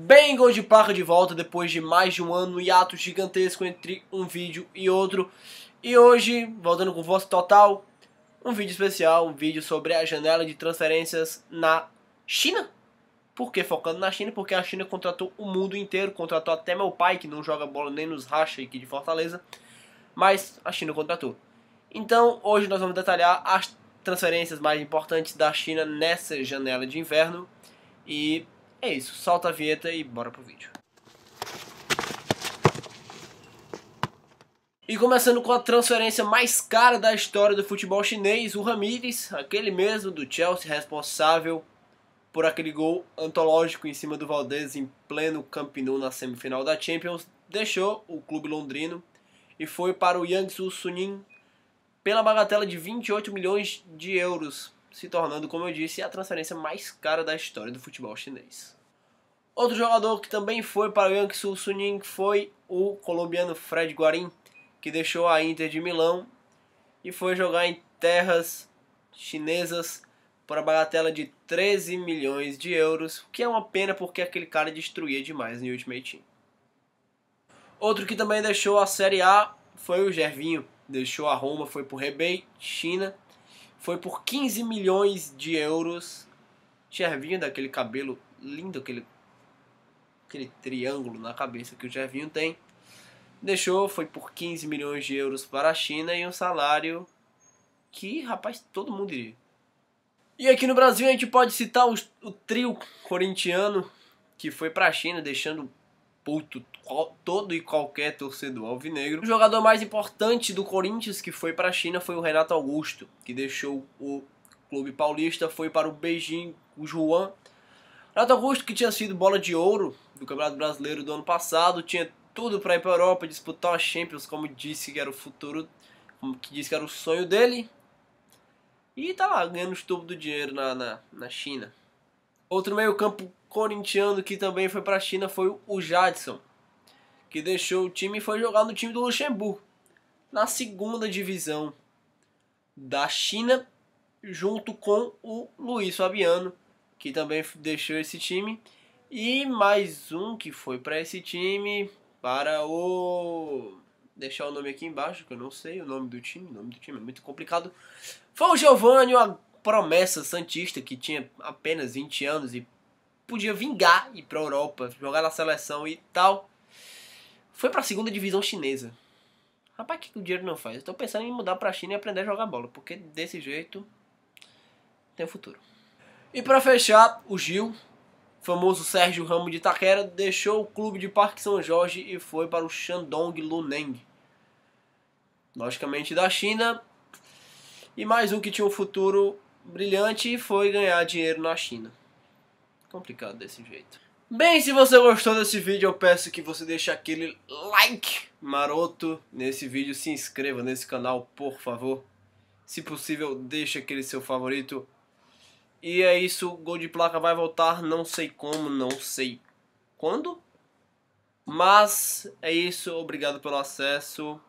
Bengals de placa de volta depois de mais de um ano e ato gigantesco entre um vídeo e outro. E hoje, voltando com força total, um vídeo especial, um vídeo sobre a janela de transferências na China. Por que focando na China? Porque a China contratou o mundo inteiro, contratou até meu pai, que não joga bola nem nos racha aqui de Fortaleza, mas a China contratou. Então, hoje nós vamos detalhar as transferências mais importantes da China nessa janela de inverno e é isso, solta a vinheta e bora pro vídeo. E começando com a transferência mais cara da história do futebol chinês, o Ramires, aquele mesmo do Chelsea responsável por aquele gol antológico em cima do Valdez em pleno Camp Nou na semifinal da Champions, deixou o clube londrino e foi para o Yangsu Suning pela bagatela de 28 milhões de euros se tornando, como eu disse, a transferência mais cara da história do futebol chinês. Outro jogador que também foi para o Jiangsu Suning foi o colombiano Fred Guarim, que deixou a Inter de Milão e foi jogar em terras chinesas por a bagatela de 13 milhões de euros, o que é uma pena porque aquele cara destruía demais no Ultimate Team. Outro que também deixou a Série A foi o Gervinho, deixou a Roma, foi para o Hebei, China, foi por 15 milhões de euros. Gervinho, daquele cabelo lindo, aquele, aquele triângulo na cabeça que o Gervinho tem. Deixou, foi por 15 milhões de euros para a China e um salário que, rapaz, todo mundo iria. E aqui no Brasil a gente pode citar o, o trio corintiano que foi para a China, deixando todo e qualquer torcedor alvinegro. O jogador mais importante do Corinthians que foi para a China foi o Renato Augusto, que deixou o clube paulista, foi para o Beijing, o Juan. Renato Augusto, que tinha sido bola de ouro do Campeonato Brasileiro do ano passado, tinha tudo para ir para a Europa, disputar a Champions, como disse que era o futuro, como que disse que era o sonho dele. E tá lá, ganhando os tubos do dinheiro na, na, na China. Outro meio-campo corintiano que também foi para a China foi o Jadson, que deixou o time e foi jogar no time do Luxemburgo, na segunda divisão da China, junto com o Luiz Fabiano, que também deixou esse time, e mais um que foi para esse time, para o deixar o nome aqui embaixo, que eu não sei o nome do time, o nome do time é muito complicado. Foi o Giovanni, uma promessa santista que tinha apenas 20 anos e podia vingar, e ir pra Europa, jogar na seleção e tal. Foi pra segunda divisão chinesa. Rapaz, o que o dinheiro não faz? Eu tô pensando em mudar pra China e aprender a jogar bola, porque desse jeito tem futuro. E para fechar, o Gil, famoso Sérgio Ramos de Itaquera, deixou o clube de Parque São Jorge e foi para o Shandong Luneng. Logicamente da China. E mais um que tinha um futuro brilhante foi ganhar dinheiro na China complicado desse jeito. Bem, se você gostou desse vídeo, eu peço que você deixe aquele like maroto nesse vídeo, se inscreva nesse canal, por favor. Se possível, deixe aquele seu favorito. E é isso, gol de placa vai voltar, não sei como, não sei quando. Mas é isso, obrigado pelo acesso.